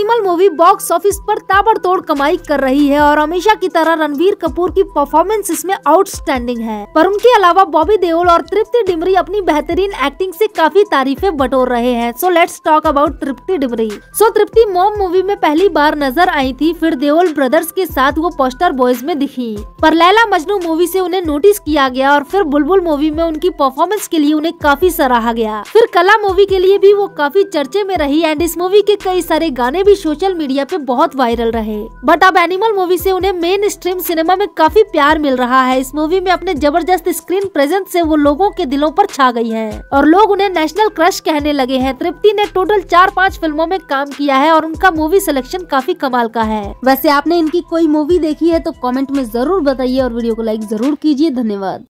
animal movie box office पर ताबड़तोड़ कमाई कर रही है और हमेशा की तरह रणवीर कपूर की परफॉर्मेंस इसमें आउटस्टैंडिंग है पर उनके अलावा बॉबी देओल और तृप्ति डिमरी अपनी बेहतरीन एक्टिंग से काफी तारीफें बटोर रहे हैं so let's talk about Tripti Dimri so Tripti Mom movie में पहली बार नजर आई थी फिर देओल ब्रदर्स के साथ वो पोस्टर बॉयज में दिखी पर लैला मजनू मूवी ऐसी उन्हें नोटिस किया गया और फिर बुलबुल मूवी में उनकी परफॉर्मेंस के लिए उन्हें काफी सराहा गया फिर कला मूवी के लिए भी वो काफी चर्चे में रही एंड इस मूवी के कई सारे गाने भी सोशल मीडिया पे बहुत वायरल रहे बट अब एनिमल मूवी से उन्हें मेन स्ट्रीम सिनेमा में काफी प्यार मिल रहा है इस मूवी में अपने जबरदस्त स्क्रीन प्रेजेंस से वो लोगों के दिलों पर छा गई है और लोग उन्हें नेशनल क्रश कहने लगे हैं तृप्ति ने टोटल चार पाँच फिल्मों में काम किया है और उनका मूवी सिलेक्शन काफी कमाल का है वैसे आपने इनकी कोई मूवी देखी है तो कॉमेंट में जरूर बताइए और वीडियो को लाइक जरूर कीजिए धन्यवाद